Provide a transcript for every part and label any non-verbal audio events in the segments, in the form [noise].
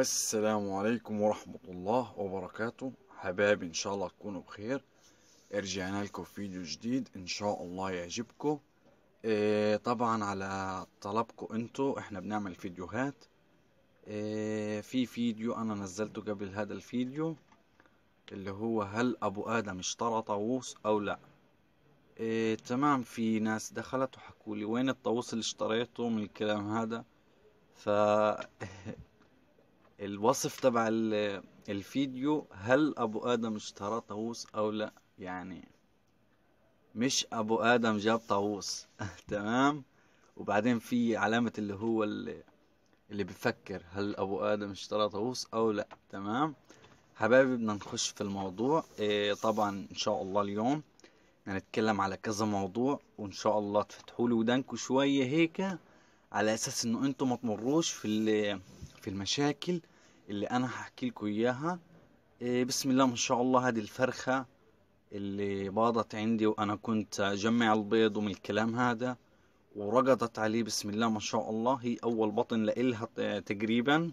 والسلام عليكم ورحمة الله وبركاته حبايبي إن شاء الله تكونوا بخير رجعنا لكم فيديو جديد إن شاء الله يعجبكم إيه طبعا على طلبكم انتوا احنا بنعمل فيديوهات إيه في فيديو أنا نزلته قبل هذا الفيديو اللي هو هل أبو آدم اشترى طاووس أو لأ إيه تمام في ناس دخلت وحكولي وين الطاووس اللي اشتريته من الكلام هذا ف [laughs] الوصف تبع الفيديو هل ابو ادم اشترى طاووس او لا يعني مش ابو ادم جاب طاووس [laughs] تمام وبعدين في علامة اللي هو اللي, اللي بفكر هل ابو ادم اشترى طاووس او لا تمام حبايبي بدنا نخش في الموضوع إيه طبعا ان شاء الله اليوم هنتكلم على كذا موضوع وان شاء الله تفتحوا لي ودانكم شويه هيك على اساس انه انتم ما تمروش في في المشاكل اللي انا هحكي لكم اياها إيه، بسم الله ما شاء الله هذه الفرخة اللي باضت عندي وانا كنت اجمع البيض ومن الكلام هذا ورقدت عليه بسم الله ما شاء الله هي اول بطن لإلها تقريبا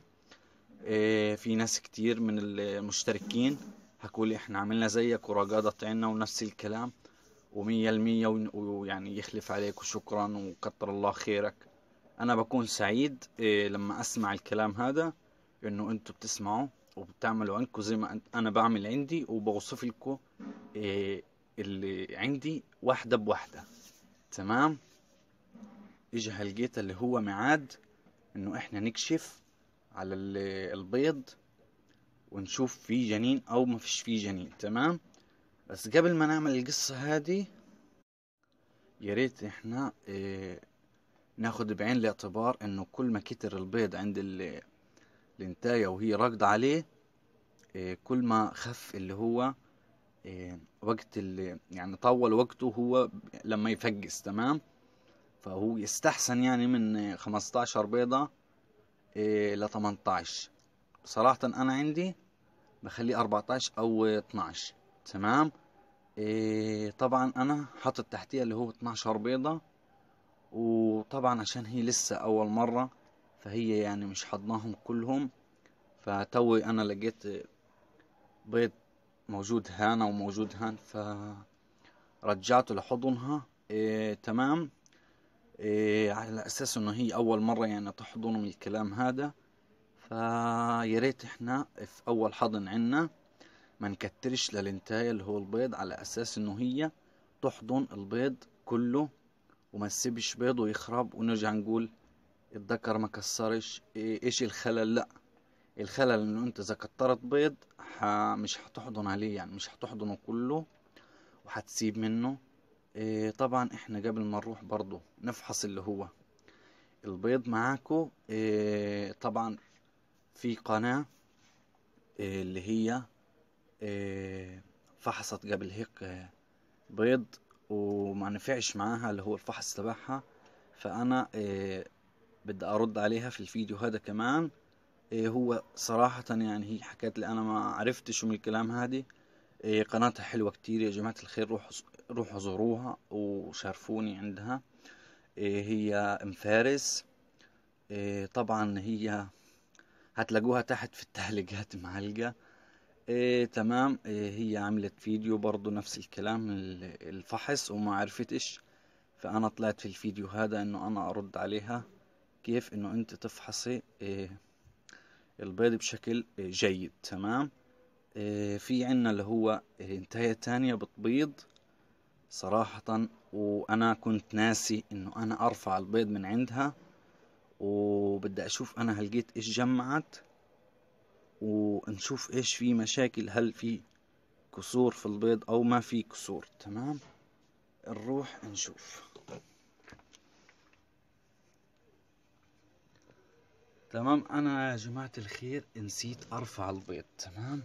إيه، في ناس كتير من المشتركين حكوا احنا عملنا زيك ورقدت عنا ونفس الكلام ومية المية ويعني يخلف عليك وشكرا وكتر الله خيرك انا بكون سعيد إيه، لما اسمع الكلام هذا انه انتوا بتسمعوا وبتعملوا عندكم زي ما انا بعمل عندي وبوصف لكم إيه اللي عندي واحدة بواحدة تمام اجى هالجيت اللي هو ميعاد انه احنا نكشف على البيض ونشوف في جنين او ما فيش فيه جنين تمام بس قبل ما نعمل القصة هذه يا ريت احنا إيه ناخد بعين الاعتبار انه كل ما كتر البيض عند لنتايا وهي راكضة عليه آه، كل ما خف اللي هو آه، وقت اللي يعني طول وقته هو لما يفجس تمام فهو يستحسن يعني من 15 بيضة آه، ل 18 صراحة أنا عندي بخليه 14 أو 12 تمام طبعا أنا حاطط تحتيها اللي هو 12 بيضة وطبعا عشان هي لسه أول مرة فهي يعني مش حضناهم كلهم فتوي انا لقيت بيض موجود هنا وموجود هان فرجعته لحضنها إيه تمام إيه على اساس انه هي اول مره يعني تحضنهم الكلام هذا فيا ريت احنا في اول حضن عنا ما نكترش للانتهاء اللي هو البيض على اساس انه هي تحضن البيض كله وما تسيبش بيض ويخرب ونرجع نقول الذكر ما كسرش إيه- ايش الخلل لا الخلل انه انت اذا كترت بيض ح... مش هتحضن عليه يعني مش هتحضنه كله وهتسيب منه إيه طبعا احنا قبل ما نروح برضو نفحص اللي هو البيض معاكو إيه طبعا في قناة إيه اللي هي إيه فحصت قبل هيك إيه، بيض وما نفعش معاها اللي هو الفحص تبعها فانا إيه بدي ارد عليها في الفيديو هذا كمان إيه هو صراحة يعني هي حكت لي انا ما عرفت شو من الكلام هذه إيه قناتها حلوة كتير يا جماعة الخير روحوا روحوا زوروها وشارفوني عندها إيه هي ام فارس إيه طبعا هي هتلاقوها تحت في التعليقات معلقة إيه تمام إيه هي عملت فيديو برضو نفس الكلام الفحص وما عرفتش فأنا طلعت في الفيديو هذا إنه أنا أرد عليها كيف انه انت تفحصي آه، البيض بشكل آه، جيد تمام آه، في عنا اللي هو انتهية تانية بتبيض صراحة وانا كنت ناسي انه انا ارفع البيض من عندها وبدي اشوف انا هلقيت ايش جمعت ونشوف ايش في مشاكل هل في كسور في البيض او ما في كسور تمام نروح نشوف تمام انا يا جماعة الخير نسيت ارفع البيض تمام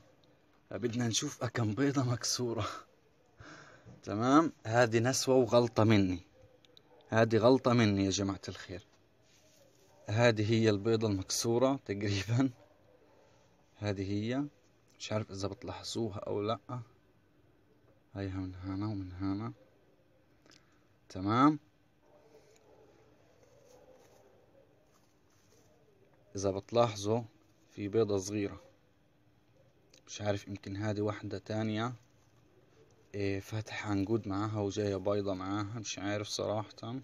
فبدنا نشوف كم بيضة مكسورة تمام هذه نسوة وغلطة مني هذه غلطة مني يا جماعة الخير هذه هي البيضة المكسورة تقريبا هذه هي مش عارف اذا بتلاحظوها او لا هيها من هنا ومن هنا تمام اذا بتلاحظوا في بيضة صغيرة مش عارف يمكن هذه واحدة تانية إيه فاتح عنقود معاها وجاية بيضة معاها مش عارف صراحة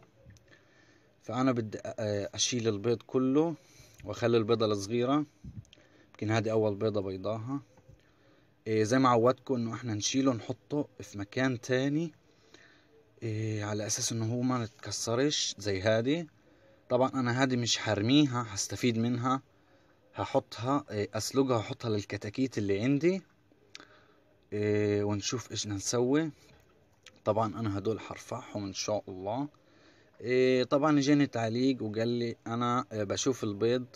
فأنا بدي آه، أشيل البيض كله وأخلي البيضة الصغيرة يمكن هذه أول بيضة بيضاها إيه زي ما عودتكم إنه إحنا نشيله نحطه في مكان تاني إيه على أساس إنه هو ما نتكسرش زي هذه طبعا انا هذه مش هرميها هستفيد منها هحطها آه، اسلقها هحطها للكتاكيت اللي عندي آه، ونشوف ايش نسوي طبعا انا هدول حرفعهم ان شاء الله آه، طبعا جاني تعليق وقال لي انا بشوف البيض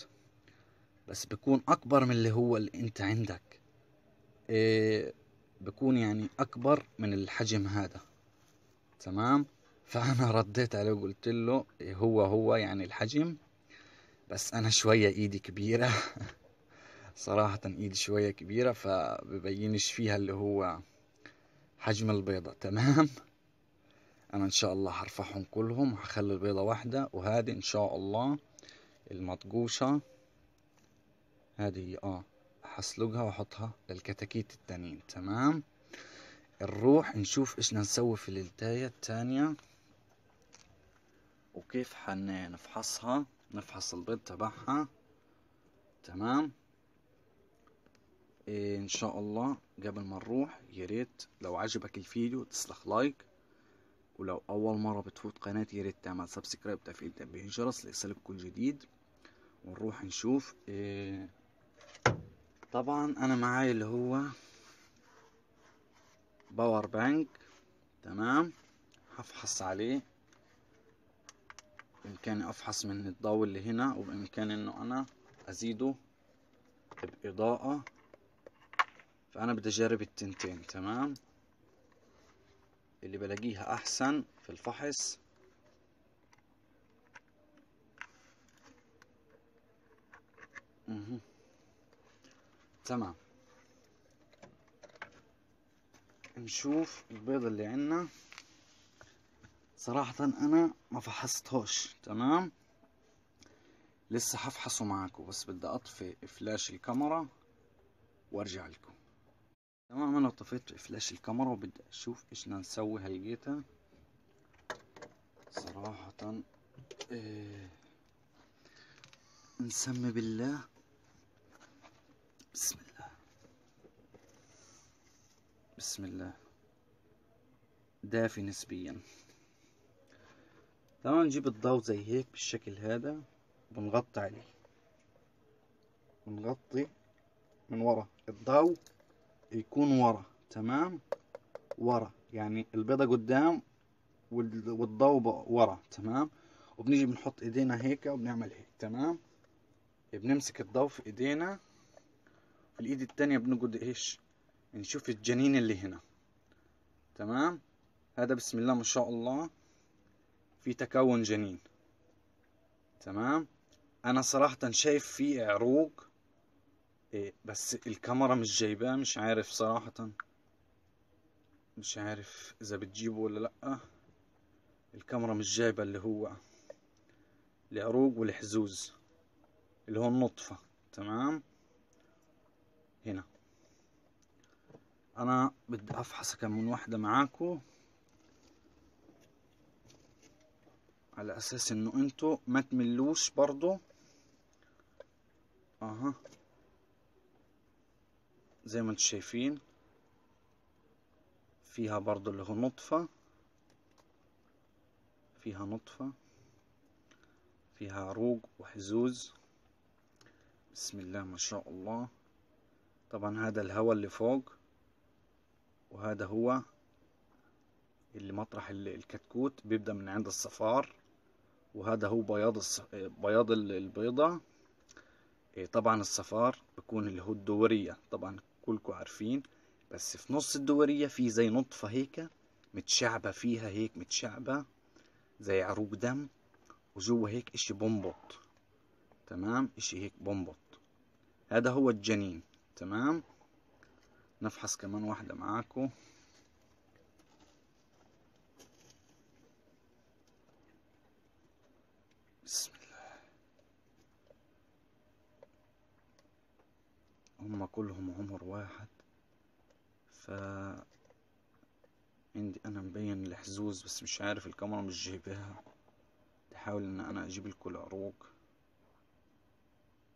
بس بكون اكبر من اللي هو اللي انت عندك بكون يعني اكبر من الحجم هذا تمام فأنا رديت عليه وقلت له هو هو يعني الحجم بس أنا شوية إيدي كبيرة [laughs] صراحة إيدي شوية كبيرة فببينش فيها اللي هو حجم البيضة تمام أنا إن شاء الله هرفعهم كلهم هخلي البيضة واحدة وهذه إن شاء الله المطقوشة هذه آه هسلقها وأحطها للكتاكيت التانيين تمام نروح نشوف إيش نسوي في الالتاية التانية وكيف حنفحصها نفحص البيض تبعها تمام إيه ان شاء الله قبل ما نروح يا ريت لو عجبك الفيديو تسلخ لايك ولو اول مره بتفوت قناتي يا ريت تعمل سبسكرايب وتفعيل تنبيه الجرس ليصلك كل جديد ونروح نشوف إيه طبعا انا معاي اللي هو باور بانك تمام هفحص عليه بإمكاني أفحص من الضوء اللي هنا وبإمكاني إنه أنا أزيده بإضاءة فأنا بدي أجرب التنتين تمام اللي بلاقيها أحسن في الفحص تمام نشوف البيض اللي عندنا صراحة أنا ما فحصتهوش تمام لسه هفحصه معاكم بس بدي أطفي فلاش الكاميرا وارجع لكم تمام أنا طفيت فلاش الكاميرا وبدي أشوف إيش بدنا نسوي هلقيتها صراحة إيه نسمي بالله بسم الله بسم الله دافي نسبيا تمام نجيب الضوء زي هيك بالشكل هذا بنغطي عليه بنغطي من ورا الضوء يكون ورا تمام ورا يعني البيضة قدام والضوء ورا تمام وبنيجي بنحط ايدينا هيك وبنعمل هيك تمام بنمسك الضوء في ايدينا في الايد التانية بنقعد ايش نشوف الجنين اللي هنا تمام هذا بسم الله ما شاء الله في تكون جنين تمام انا صراحة شايف في عروق إيه بس الكاميرا مش جايباه مش عارف صراحة مش عارف اذا بتجيبه ولا لا الكاميرا مش جايبة اللي هو العروق والحزوز اللي هو النطفة تمام هنا انا بدي افحص كم من واحدة معاكم على اساس انه انتوا ما تملوش برضو اها زي ما انتوا شايفين فيها برضو اللي هو نطفة فيها نطفة فيها عروج وحزوز بسم الله ما شاء الله طبعا هذا الهواء اللي فوق وهذا هو اللي مطرح الكتكوت بيبدأ من عند الصفار وهذا هو بياض الص... بياض البيضة إيه، طبعا الصفار بيكون اللي هو الدورية طبعا كلكم عارفين بس في نص الدورية في زي نطفة هيك متشعبة فيها هيك متشعبة زي عروق دم وجوا هيك اشي بنبط تمام اشي هيك بنبط هذا هو الجنين تمام نفحص كمان واحدة معاكم هما كلهم عمر واحد ف عندي انا مبين الحزوز بس مش عارف الكاميرا مش جايباها بحاول ان انا اجيب لكم العروق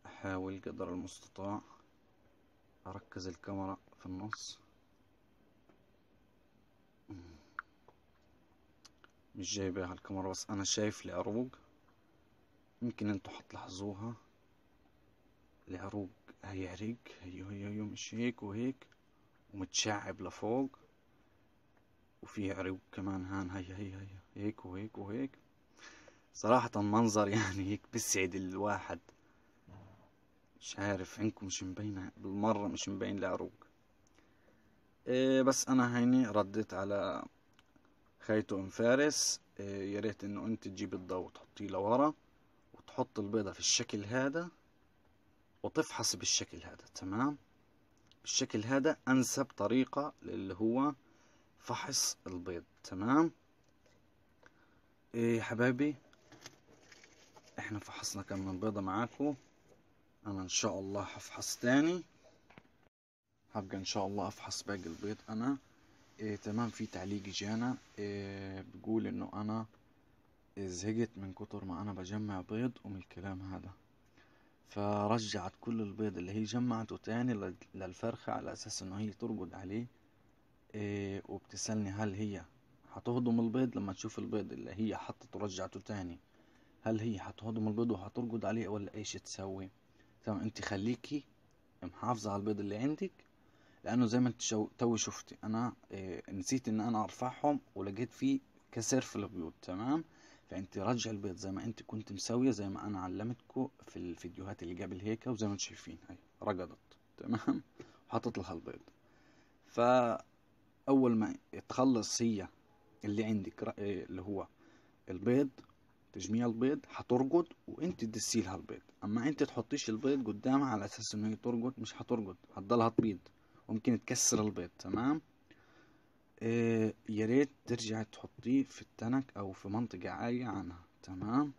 احاول قدر المستطاع اركز الكاميرا في النص مش جايباها الكاميرا بس انا شايف العروق يمكن انتوا حتلاحظوها العروق هيعرج هيو هيو هيو مش هيك وهيك ومتشعب لفوق وفي عروق كمان هان هي هي هي هيك وهيك وهيك صراحة منظر يعني هيك بسعد الواحد مش عارف عندكم مش مبينة بالمرة مش مبين العروق إيه بس أنا هيني رديت على خيتو ام فارس إيه يا ريت انه انت تجيب الضوء وتحطيه لورا وتحط البيضة في الشكل هذا وتفحص بالشكل هذا تمام بالشكل هذا انسب طريقة اللي هو فحص البيض تمام ايه حبايبي احنا فحصنا كم من بيضة معاكو انا ان شاء الله هفحص تاني هبقى ان شاء الله افحص باقي البيض انا إيه تمام في تعليق جانا إيه بقول انه انا إيه زهقت من كتر ما انا بجمع بيض ومن الكلام هذا فرجعت كل البيض اللي هي جمعته تاني للفرخة على أساس إنه هي ترقد عليه إيه وبتسألني هل هي هتهضم البيض لما تشوف البيض اللي هي حطته رجعته تاني هل هي هتهضم البيض وهترقد عليه ولا ايش تسوي تمام انت خليكي محافظة على البيض اللي عندك لانه زي ما انت شو... توي شفتي انا إيه نسيت ان انا ارفعهم ولقيت فيه كسر في البيوت تمام فانت رجع البيض زي ما انت كنت مسويه زي ما انا علمتكم في الفيديوهات اللي قبل هيك وزي ما انتم شايفين هي رقدت تمام [laughs] وحطت لها البيض فاول ما تخلص هي اللي عندك إيه، اللي هو البيض تجميع البيض هترقد وانت تدسي لها البيض اما انت تحطيش البيض قدامها على اساس ان هي ترقد مش هترقد هتضلها تبيض وممكن تكسر البيض تمام آه يا ريت ترجع تحطيه في التنك او في منطقة عالية عنها تمام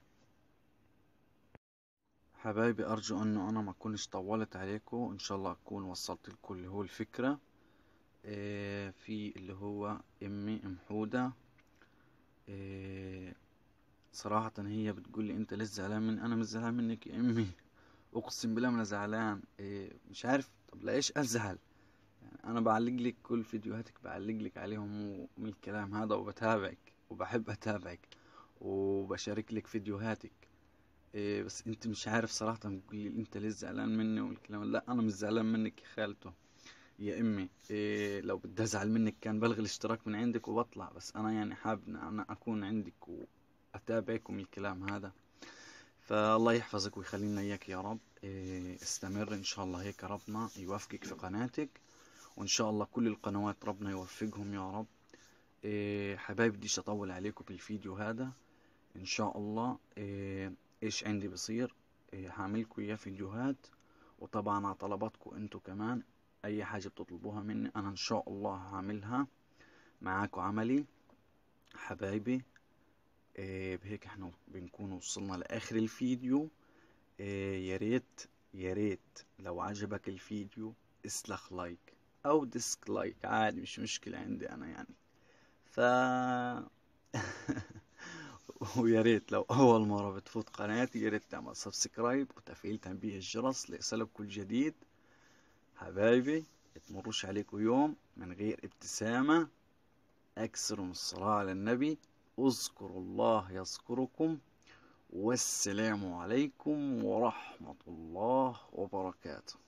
حبايبي ارجو انه انا ما اكونش طولت عليكم ان شاء الله اكون وصلت لكم اللي هو الفكرة آه، في اللي هو امي ام حودة آه، صراحة هي بتقول لي انت لسه زعلان من انا مش زعلان منك يا امي اقسم بالله انا زعلان آه، مش عارف طب لايش ازعل انا بعلق لك كل فيديوهاتك بعلق لك عليهم من الكلام هذا وبتابعك وبحب اتابعك وبشارك لك فيديوهاتك إيه بس انت مش عارف صراحة بتقول لي انت ليه زعلان مني والكلام لا انا مش زعلان منك يا خالته يا امي إيه لو بدي ازعل منك كان بلغي الاشتراك من عندك وبطلع بس انا يعني حابب انا اكون عندك واتابعك من الكلام هذا فالله يحفظك ويخلينا اياك يا رب إيه استمر ان شاء الله هيك ربنا يوفقك في قناتك وان شاء الله كل القنوات ربنا يوفقهم يا رب إيه حبايب بديش اطول عليكم بالفيديو هذا ان شاء الله إيه ايش عندي بصير إيه هعملكم اياه فيديوهات وطبعا على طلباتكم انتوا كمان اي حاجة بتطلبوها مني انا ان شاء الله هعملها معاكم عملي حبايبي إيه بهيك احنا بنكون وصلنا لاخر الفيديو إيه يا ريت يا ريت لو عجبك الفيديو اسلخ لايك او ديسك لايك عادي مش مشكلة عندي انا يعني ف [laughs] ويا ريت لو اول مرة بتفوت قناتي يا ريت تعمل سبسكرايب وتفعيل تنبيه الجرس ليصلك كل جديد حبايبي تمرش عليك يوم من غير ابتسامة اكسروا من الصلاة على النبي اذكروا الله يذكركم والسلام عليكم ورحمة الله وبركاته